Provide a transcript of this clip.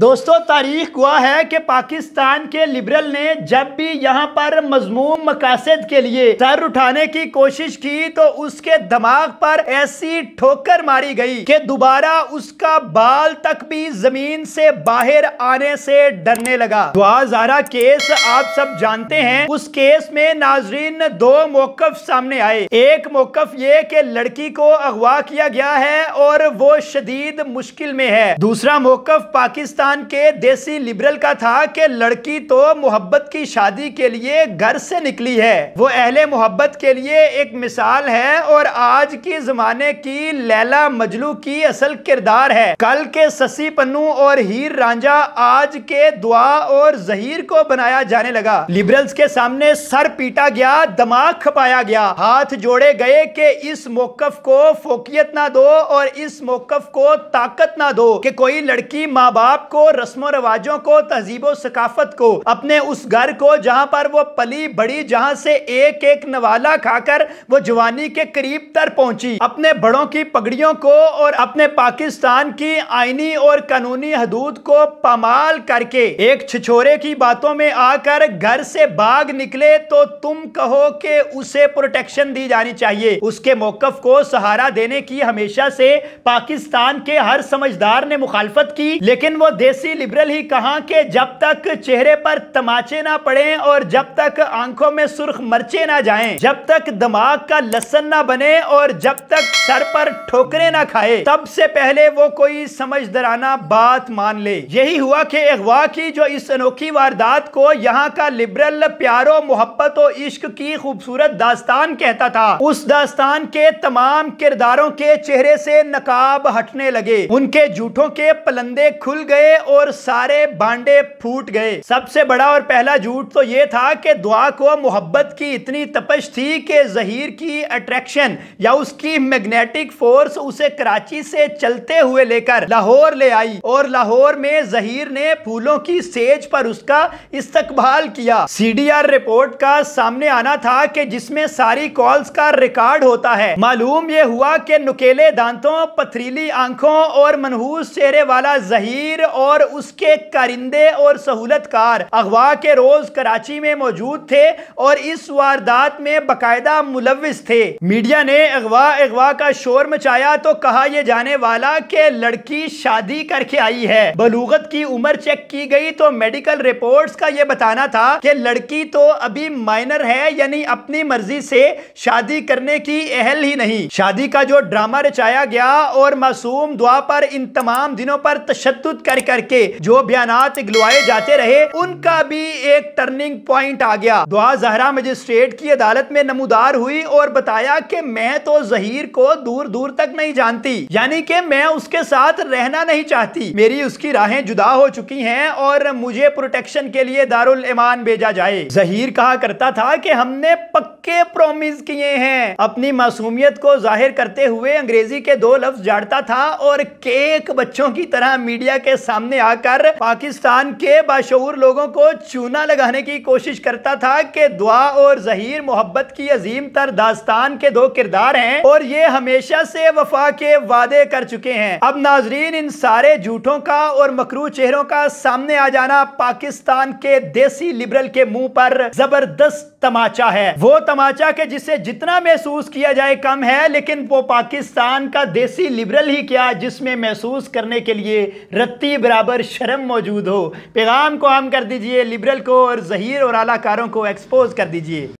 दोस्तों तारीख हुआ है कि पाकिस्तान के लिबरल ने जब भी यहाँ पर मजमूम मकासद के लिए सर उठाने की कोशिश की तो उसके दिमाग पर ऐसी ठोकर मारी गई कि दोबारा उसका बाल तक भी जमीन से बाहर आने से डरने लगा दुआजारा केस आप सब जानते हैं उस केस में नाजरीन दो मौकफ सामने आए एक मौकफ ये कि लड़की को अगवा किया गया है और वो शदीद मुश्किल में है दूसरा मौकफ पाकिस्तान पाकिस्तान के देसी लिबरल का था कि लड़की तो मोहब्बत की शादी के लिए घर से निकली है वो अहले मोहब्बत के लिए एक मिसाल है और आज की जमाने की लैला मजलू की असल किरदार है कल के ससी पन्नू और हीर रांझा आज के दुआ और जहीर को बनाया जाने लगा लिबरल्स के सामने सर पीटा गया दिमाग खपाया गया हाथ जोड़े गए कि इस मौकफ को फोकियत ना दो और इस मौकफ को ताकत ना दो कि कोई लड़की माँ बाप को रस्म रवाजों को तहजीब सकाफत को अपने उस घर को जहां पर वो पली बड़ी जहां से एक एक नवाला खाकर वो जवानी के करीब तर पहुंची अपने बड़ों की पगड़ियों को और अपने पाकिस्तान की आईनी और कानूनी हदूद को पमाल करके एक छिछोरे की बातों में आकर घर से भाग निकले तो तुम कहो के उसे प्रोटेक्शन दी जानी चाहिए उसके मौकफ को सहारा देने की हमेशा से पाकिस्तान के हर समझदार ने मुखालफत की लेकिन वो देसी लिबरल ही कहा कि जब तक चेहरे पर तमाचे ना पड़े और जब तक आंखों में सुर्ख मर्चे ना जाएं, जब तक दिमाग का लसन ना बने और जब तक सर पर ठोकरे ना खाए तब से पहले वो कोई समझदाराना बात मान ले यही हुआ कि अगवा की जो इस अनोखी वारदात को यहाँ का लिबरल प्यारो मोहब्बत और इश्क की खूबसूरत दास्तान कहता था उस दास्तान के तमाम किरदारों के चेहरे से नकाब हटने लगे उनके जूठों के पलंदे खुल गए और सारे भांडे फूट गए सबसे बड़ा और पहला झूठ तो ये था कि दुआ को मोहब्बत की इतनी तपश थी कि जहीर की अट्रैक्शन या उसकी मैग्नेटिक फोर्स उसे कराची से चलते हुए लेकर लाहौर ले आई और लाहौर में जहीर ने फूलों की सेज पर उसका इस्तकबाल किया सीडीआर रिपोर्ट का सामने आना था कि जिसमें सारी कॉल्स का रिकॉर्ड होता है मालूम यह हुआ कि नुकेले दांतों पथरीली आंखों और मनहूस चेहरे वाला जहीर और और उसके करिंदे और सहूलत कार अगवा के रोज कराची में मौजूद थे और इस वारदात में बाकायदा मुलविस थे मीडिया ने अगवा अगवा का शोर मचाया तो कहा यह जाने वाला के लड़की शादी करके आई है बलूगत की उम्र चेक की गई तो मेडिकल रिपोर्ट का यह बताना था कि लड़की तो अभी माइनर है यानी अपनी मर्जी से शादी करने की अहल ही नहीं शादी का जो ड्रामा रचाया गया और मासूम दुआ पर इन तमाम दिनों पर तशद कर कर करके जो बयान गुलवाए जाते रहे उनका भी एक टर्निंग पॉइंट आ गया दुआ जहरा मजिस्ट्रेट की अदालत में नमोदार हुई और बताया कि मैं तो जहीर को दूर दूर तक नहीं जानती यानी कि मैं उसके साथ रहना नहीं चाहती मेरी उसकी राहें जुदा हो चुकी हैं और मुझे प्रोटेक्शन के लिए दारुल ईमान भेजा जाए जहीर कहा करता था कि हमने पक्के प्रोमिस किए हैं अपनी मासूमियत को जाहिर करते हुए अंग्रेजी के दो लफ्ज जाड़ता था और केक बच्चों की तरह मीडिया के सामने सामने आकर पाकिस्तान के बाशूर लोगों को चूना लगाने की कोशिश करता था कि दुआ और जहीर मोहब्बत की अजीम तर दास्तान के दो किरदार हैं और ये हमेशा से वफा के वादे कर चुके हैं अब नाजरीन इन सारे झूठों का और मकरू चेहरों का सामने आ जाना पाकिस्तान के देसी लिबरल के मुंह पर जबरदस्त तमाचा है वो तमाचा के जिसे जितना महसूस किया जाए कम है लेकिन वो पाकिस्तान का देसी लिबरल ही क्या जिसमें महसूस करने के लिए रत्ती बराबर शर्म मौजूद हो पैगाम को आम कर दीजिए लिबरल को और जहीर और अलाकारों को एक्सपोज कर दीजिए